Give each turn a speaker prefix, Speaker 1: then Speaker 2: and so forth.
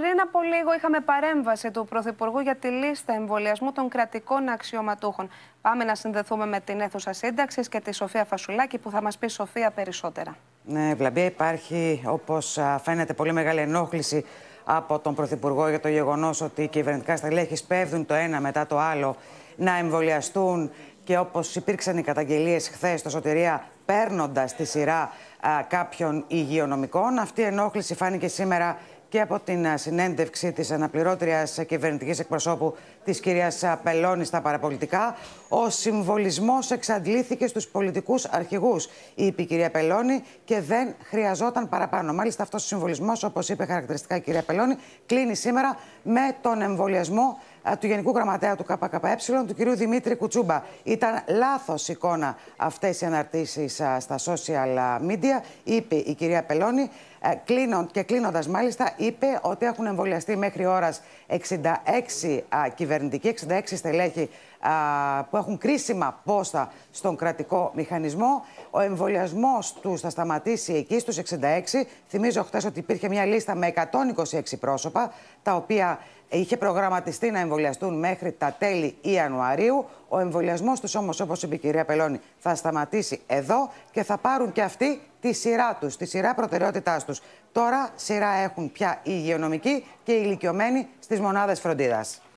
Speaker 1: Πριν από λίγο είχαμε παρέμβαση του Πρωθυπουργού για τη λίστα εμβολιασμού των κρατικών αξιωματούχων. Πάμε να συνδεθούμε με την αίθουσα σύνταξης και τη Σοφία Φασουλάκη που θα μας πει Σοφία περισσότερα.
Speaker 2: Ναι, Βλαμπία, υπάρχει όπως φαίνεται πολύ μεγάλη ενόχληση από τον Πρωθυπουργό για το γεγονός ότι οι κυβερνητικά στελέχη σπέβδουν το ένα μετά το άλλο να εμβολιαστούν και όπως υπήρξαν οι καταγγελίες χθες στο Σωτηρία, παίρνοντας τη σειρά κάποιων υγειονομικών. Αυτή η ενόχληση φάνηκε σήμερα και από την ε, συνέντευξη της αναπληρώτριας κυβερνητικής εκπροσώπου της κυρίας Πελώνη στα παραπολιτικά, ο συμβολισμός εξαντλήθηκε στους πολιτικούς αρχηγούς, είπε η κυρία Πελώνη, και δεν χρειαζόταν παραπάνω. Μάλιστα αυτός ο συμβολισμός, όπως είπε χαρακτηριστικά η κυρία Πελώνη, κλείνει σήμερα με τον εμβολιασμό ε, του Γενικού Γραμματέα του ΚΚΕ, του κ. Δημήτρη Κουτσούμπα. Ήταν λάθος εικόνα αυτές οι αναρτήσεις ε, στα social ε, media, είπε η κυρία Πελώνη. Κλείνον, και κλείνοντας, μάλιστα, είπε ότι έχουν εμβολιαστεί μέχρι ώρας 66 κυβερνητικοί, 66 στελέχοι που έχουν κρίσιμα πόστα στον κρατικό μηχανισμό. Ο εμβολιασμός τους θα σταματήσει εκεί στους 66. Θυμίζω χθες ότι υπήρχε μια λίστα με 126 πρόσωπα, τα οποία είχε προγραμματιστεί να εμβολιαστούν μέχρι τα τέλη Ιανουαρίου. Ο εμβολιασμός τους όμως, όπως είπε η κυρία Πελώνη, θα σταματήσει εδώ και θα πάρουν και αυτοί τη σειρά τους, τη σειρά προτεραιότητάς τους. Τώρα σειρά έχουν πια οι υγειονομικοί και οι ηλικιωμένοι στις μονάδες φροντίδας.